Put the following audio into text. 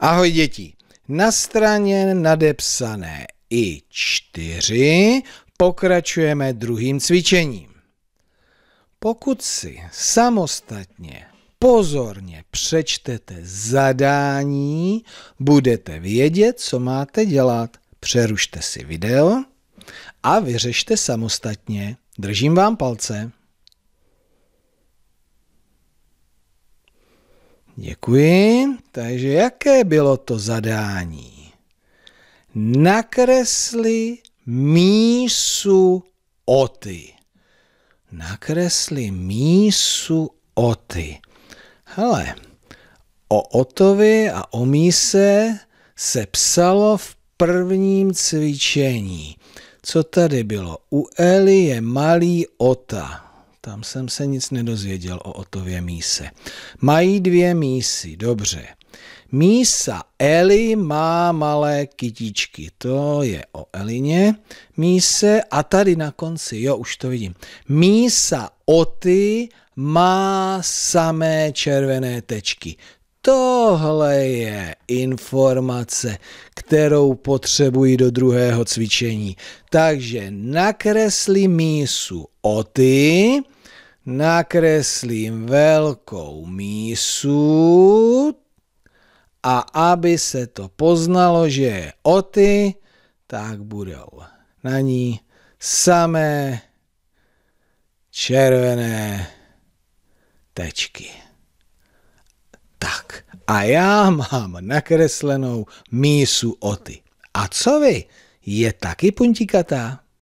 Ahoj děti. Na straně nadepsané i čtyři pokračujeme druhým cvičením. Pokud si samostatně pozorně přečtete zadání, budete vědět, co máte dělat. Přerušte si video a vyřešte samostatně. Držím vám palce. Děkuji. Takže jaké bylo to zadání? Nakresli mísu oty. Nakresli mísu oty. Hele, o otovi a o míse se psalo v prvním cvičení. Co tady bylo? U Eli je malý ota. Tam jsem se nic nedozvěděl o otově míse. Mají dvě mísy, dobře. Mísa Eli má malé kytičky. To je o Elině. Míse a tady na konci, jo, už to vidím. Mísa Oty má samé červené tečky. Tohle je informace, kterou potřebuji do druhého cvičení. Takže nakreslí mísu Oty, nakreslím velkou mísu, a aby se to poznalo, že je oty, tak budou na ní samé červené tečky. Tak a já mám nakreslenou mísu oty. A co vy? Je taky puntíkatá?